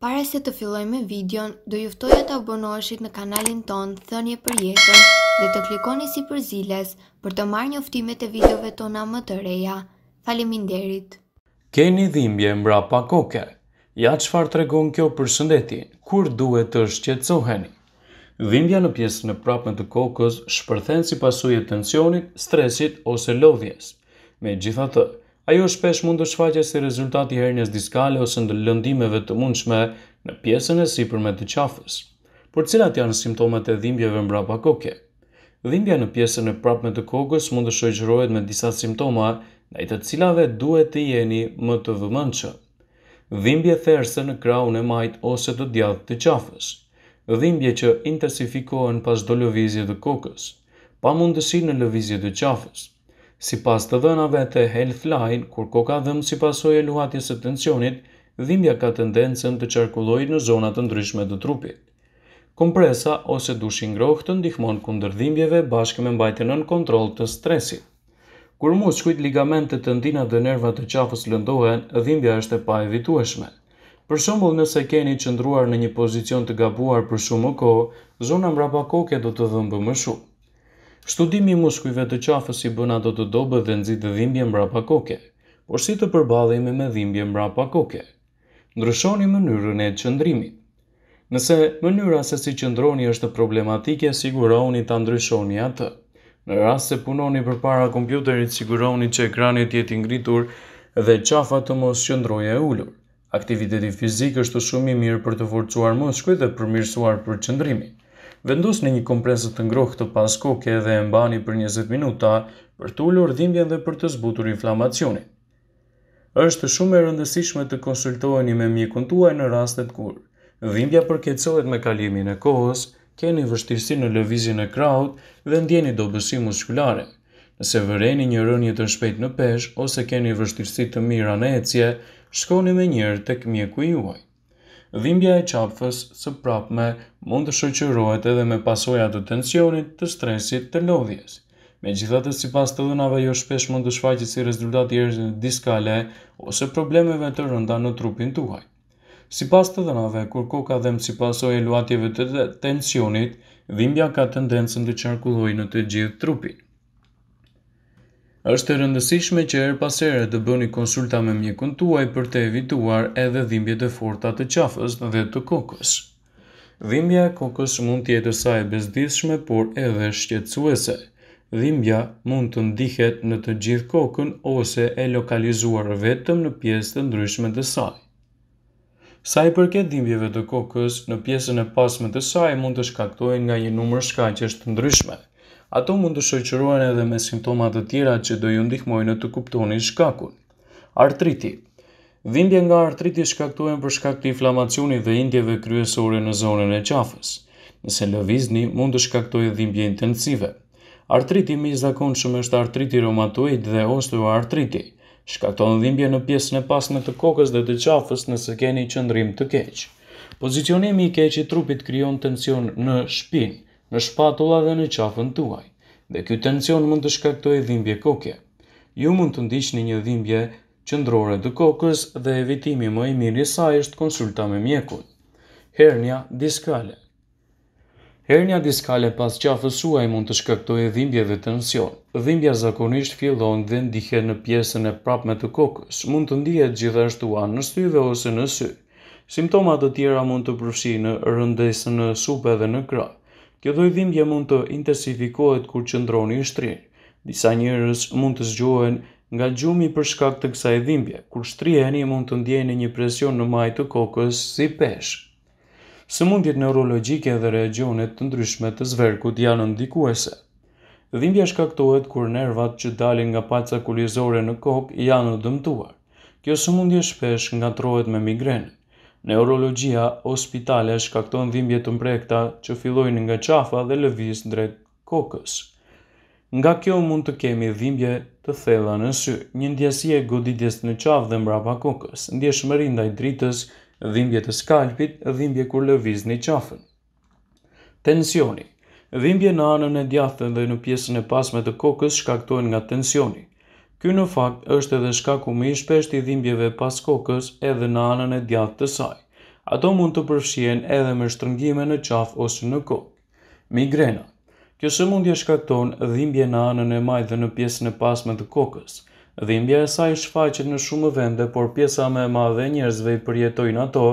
Pare se të filloj me videon, do juftoja të abonoheshit në kanalin ton Thënje për jetën dhe të klikoni si për ziles për të marrë njoftimet e videove tona më të reja. Faleminderit. Keni dhimbje mbra pa koke. Ja qëfar të regon kjo për shëndetin, kur duhet të shqetsoheni? Dhimbja në pjesën e prapën të kokës shpërthen si pasuje tensionit, stresit ose lodhjes. Me gjitha të, ajo shpesh mund të shfaqe si rezultati hernjes diskale ose lëndimeve të mundshme në pjesën e sipërme të qafës. Por cilat janë simptomat e dhimbjeve mbrapa koke? Dhimbja në pjesën e prapme të kokës mund të shoqërohet me disa simptoma, ndaj të cilave duhet të jeni më të vëmendshëm. Dhimbje thersë në krahun e majt ose të djathtë të qafës. Dhimbje që intensifikohen pas çdo lëvizje të kokës. Pamundësi në lëvizje të qafës. Si pas të dhënave të Healthline, kur koka dhëmë si pasoj e luhatjes e tensionit, dhimbja ka tendencën të qarkulloj në zonat të ndryshme të trupit. Kompresa ose dushi ngrohtë të ndihmon kundër dhimbjeve bashkë me mbajtjen në kontroll të stresit. Kur muskujt, ligamentet, tendinat dhe nervat të qafës lëndohen, dhimbja është e pa evitueshme. Për shembull, nëse keni qëndruar në një pozicion të gabuar për shumë kohë, zona mbrapa koke do të dhëmbë më shumë. Studimi i muskujve të qafës i bën ato të dobë dhe nxit dhimbje mbrapa koke. Por si të përballemi me dhimbje mbrapa koke? Ndryshoni mënyrën e qëndrimit. Nëse mënyra se si qëndroni është problematike, sigurohuni ta ndryshoni atë. Në rast se punoni përpara kompjuterit, sigurohuni që ekrani të jetë ngritur dhe qafa të mos qëndrojë e ulur. Aktiviteti fizik është shumë i mirë për të forcuar muskujt dhe përmirësuar përqendrimin. Vendos në një kompresë të ngrohtë të paskoke dhe e mbani për 20 minuta për të ulur dhimbjen dhe për të zbutur inflamacionin. Është shumë e rëndësishme të konsultoheni me mjekun tuaj në rastet kur dhimbja përkeqësohet me kalimin e kohës, keni vështirësi në lëvizjen e krahut dhe ndjeni dobësi muskulare. Nëse vëreni një rënje të shpejtë në peshë ose keni vështirësi të mira në ecje, shkoni menjëherë tek mjeku juaj dhimbja e qafës së prapme mund të shoqërohet edhe me pasoja të tensionit, të stresit, të lodhjes. Me gjithatës si pas të dhënave jo shpesh mund të shfaqit si rezultat i në diskale ose problemeve të rënda në trupin tuaj. Si pas të dhënave, kur koka dhem si pasoj e luatjeve të tensionit, dhimbja ka tendencën të qarkulloj në të gjithë trupin. Është e rëndësishme që her pas here të bëni konsulta me mjekun tuaj për të evituar edhe dhimbje të forta të qafës dhe të kokës. Dhimbja e kokës mund të jetë sa e bezdishme, por edhe shqetësuese. Dhimbja mund të ndihet në të gjithë kokën ose e lokalizuar vetëm në pjesë të ndryshme të saj. Sa i përket dhimbjeve të kokës, në pjesën e pasme të saj mund të shkaktojnë nga një numër shkaqesh të ndryshme ato mund të shoqërohen edhe me simptoma të tjera që do ju ndihmojnë të kuptoni shkakun. Artriti Dhimbje nga artriti shkaktohen për shkak të inflamacionit dhe indjeve kryesore në zonën e qafës. Nëse lëvizni, mund të shkaktoj dhimbje intensive. Artriti mi zakon shumë është artriti romatoid dhe osteoartriti. Shkakton dhimbje në pjesën e pasme të kokës dhe të qafës nëse keni qëndrim të keqë. Pozicionimi i keq i trupit krijon tension në shpinë në shpatula dhe në qafën tuaj, dhe kjo tension mund të shkaktoj dhimbje koke. Ju mund të ndisht një dhimbje qëndrore të kokës dhe evitimi më i mirë i saj është konsulta me mjekun. Hernia diskale Hernia diskale pas qafës suaj mund të shkaktoj dhimbje dhe tension. Dhimbja zakonisht fillon dhe ndihje në pjesën e prapme të kokës, mund të ndihje gjithashtu anë në styve ose në sy. Simptomat të tjera mund të përfshi në rëndesë në supe dhe në krajë. Kjo doj dhimbje mund të intensifikohet kur qëndroni i shtri. Disa njërës mund të zgjohen nga gjumi për shkak të kësaj dhimbje, kur shtriheni mund të ndjeni një presion në majtë të kokës si peshë. Së mundjet neurologike dhe regionet të ndryshme të zverkut janë ndikuese. Dhimbja shkaktohet kur nervat që dalin nga paca kulizore në kokë janë dëmtuar. Kjo së mundje shpesh nga trohet me migrenë. Neurologjia ospitale shkakton dhimbje të mprekta që fillojnë nga qafa dhe lëviz drejt kokës. Nga kjo mund të kemi dhimbje të thella në sy, një ndjesie goditjes në qafë dhe mbrapa kokës, ndjeshmëri ndaj dritës, dhimbje të skalpit, dhimbje kur lëviz në qafën. Tensioni Dhimbje në anën e djathën dhe në pjesën e pasme të kokës shkaktohen nga tensioni. Ky në fakt është edhe shkaku më i shpeshtë i dhimbjeve pas kokës edhe në anën e djathtë të saj. Ato mund të përfshihen edhe me shtrëngime në qafë ose në kokë. Migrena. Kjo sëmundje shkakton dhimbje në anën e majtë dhe në pjesën e pasme të kokës. Dhimbja e saj shfaqet në shumë vende, por pjesa më e madhe e njerëzve i përjetojnë ato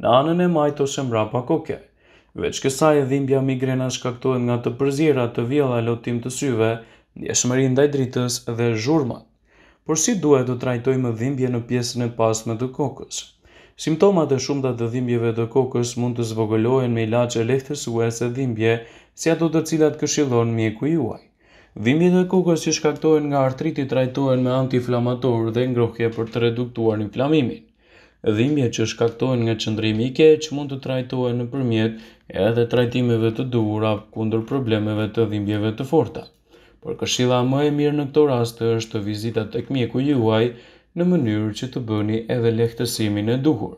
në anën e majtë ose mbrapa koke. Veç kësaj, dhimbja migrena shkaktohet nga të përzierat të vjella lotim të syve, ndjeshmërinë ndaj dritës dhe zhurmat. Por si duhet të trajtojmë dhimbje në pjesën e pasme të kokës? Simptomat e shumta të dhimbjeve të kokës mund të zvogëlohen me ilaçe lehtësuese dhimbje, si ato të cilat këshillon mjeku juaj. Dhimbjet e kokës që shkaktohen nga artriti trajtohen me antiinflamator dhe ngrohje për të reduktuar inflamimin. Dhimbjet që shkaktohen nga qëndrimi i keq mund të trajtohen nëpërmjet edhe trajtimeve të duhura kundër problemeve të dhimbjeve të forta por këshilla më e mirë në këto raste është të vizitat tek mjeku juaj në mënyrë që të bëni edhe lehtësimin e duhur.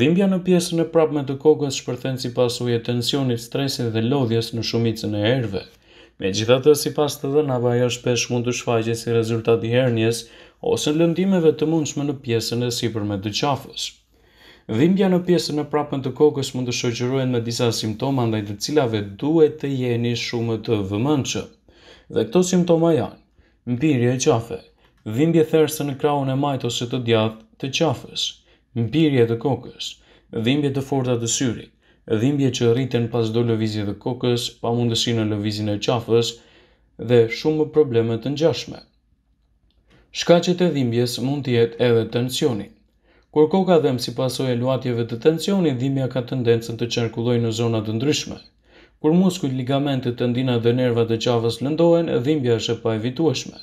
Dhimbja në pjesën e prapme të kokës shpërthen si pasuje tensionit, stresit dhe lodhjes në shumicën e erve. Me gjitha të si pas të dhenava, ajo shpesh mund të shfaqe si rezultat i hernjes ose në lëndimeve të mundshme në pjesën e si me të qafës. Dhimbja në pjesën e prapën të kokës mund të shoqërohet me disa simptoma ndaj të cilave duhet të jeni shumë të vëmendshëm dhe këto simptoma janë mbirje e qafe, dhimbje thersë në kraun e ose të djathtë të qafës, mbirje të kokës, dhimbje të forta të syrit, dhimbje që rriten pas do lëvizje dhe kokës, pa mundësi në lëvizin e qafës dhe shumë problemet të njashme. Shkaqet e dhimbjes mund të jetë edhe tensionin. Kur koka dhem si pasoj e luatjeve të tensionin, dhimbja ka tendencën të qerkulloj në zonat të ndryshme. Kur muskujt, ligamentet, ndina dhe nervat të qafës lëndohen, dhimbja është e pa evitueshme.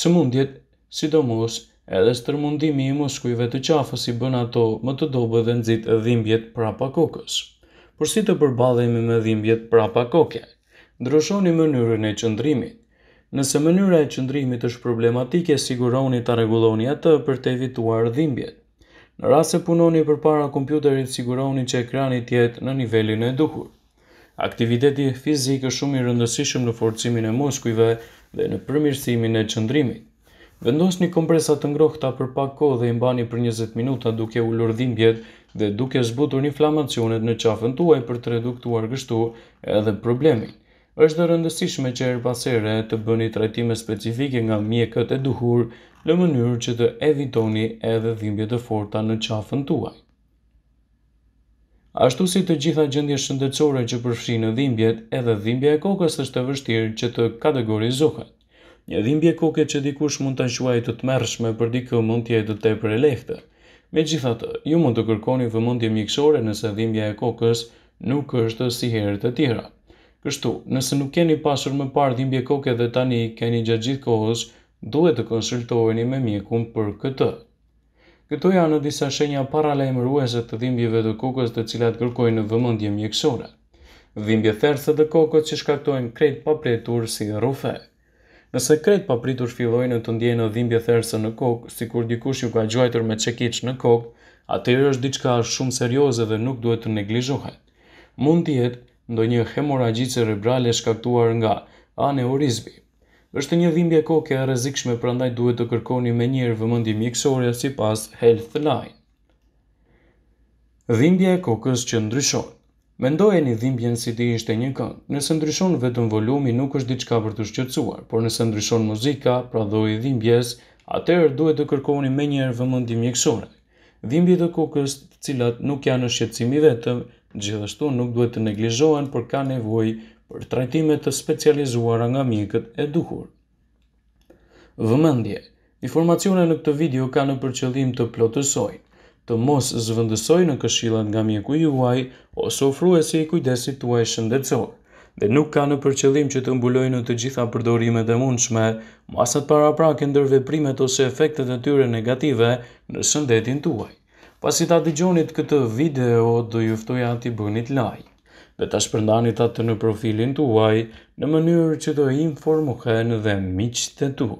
Së mundjet, sidomos, edhe stërmundimi i muskujve të qafës i bën ato më të dobe dhe nëzit e dhimbjet prapa kokës. Por si të përbadhemi me dhimbjet prapa koke? Ndryshoni mënyrën e qëndrimit. Nëse mënyra e qëndrimit është problematike, siguroni ta rregulloni atë për të evituar dhimbjet. Në rast se punoni përpara kompjuterit, siguroni që ekrani të jetë në nivelin e duhur. Aktiviteti fizik është shumë i rëndësishëm në forcimin e muskujve dhe në përmirësimin e qëndrimit. Vendos një kompresa të ngrohta për pak kohë dhe imbani për 20 minuta duke u dhimbjet dhe duke zbutur inflamacionet në qafën tuaj për të reduktuar gështu edhe problemin. Êshtë rëndësishme që erë pasere të bëni trajtime specifike nga mjekët e duhur në mënyrë që të evitoni edhe dhimbjet e forta në qafën tuaj. Ashtu si të gjitha gjendje shëndetësore që përfshin dhimbjet, edhe dhimbja e kokës është e vështirë që të kategorizohet. Një dhimbje koke që dikush mund ta quajë të tmerrshme për dikë mund të jetë tepër e lehtë. Megjithatë, ju mund të kërkoni vëmendje mjekësore nëse dhimbja e kokës nuk është si herë të tjera. Kështu, nëse nuk keni pasur më parë dhimbje koke dhe tani keni gjatë gjithë kohës, duhet të konsultoheni me mjekun për këtë. Këto janë disa shenja paralajmëruese të dhimbjeve të kokës të cilat kërkojnë vëmendje mjekësore. Dhimbje thersë të kokës që shkaktojnë krejt papritur si rrufe. Nëse krejt papritur fillojnë të ndjejnë dhimbje thersë në kokë, sikur dikush ju ka gjuajtur me çekiç në kokë, atëherë është diçka shumë serioze dhe nuk duhet të neglizhohet. Mund të jetë ndonjë hemoragjit cerebrale shkaktuar nga aneurizmi, është një dhimbje koke e rrezikshme, prandaj duhet të kërkoni më njëherë vëmendje mjekësore sipas Healthline. Dhimbja e kokës që ndryshon. Mendojeni dhimbjen si të ishte një këngë. Nëse ndryshon vetëm volumi, nuk është diçka për të shqetësuar, por nëse ndryshon muzika, pra dhoi dhimbjes, atëherë duhet të kërkoni me njëherë vëmendje mjekësore. Dhimbjet e kokës, të cilat nuk janë shqetësimi vetëm, gjithashtu nuk duhet të neglizhohen, por ka nevojë për trajtime të specializuara nga mjekët e duhur. Vëmendje, informacione në këtë video ka në përqëllim të plotësoj, të mos zvëndësoj në këshillat nga mjeku juaj ose ofruesi i kujdesit tuaj shëndetësor dhe nuk ka në përqëllim që të mbulojnë në të gjitha përdorimet e mundshme, masat para prake ndër veprimet ose efektet e tyre negative në shëndetin tuaj. Pasi ta gjonit këtë video, do juftoj të bënit like dhe të shpërndanit atë në profilin të uaj në mënyrë që të informohen dhe miqë të tu.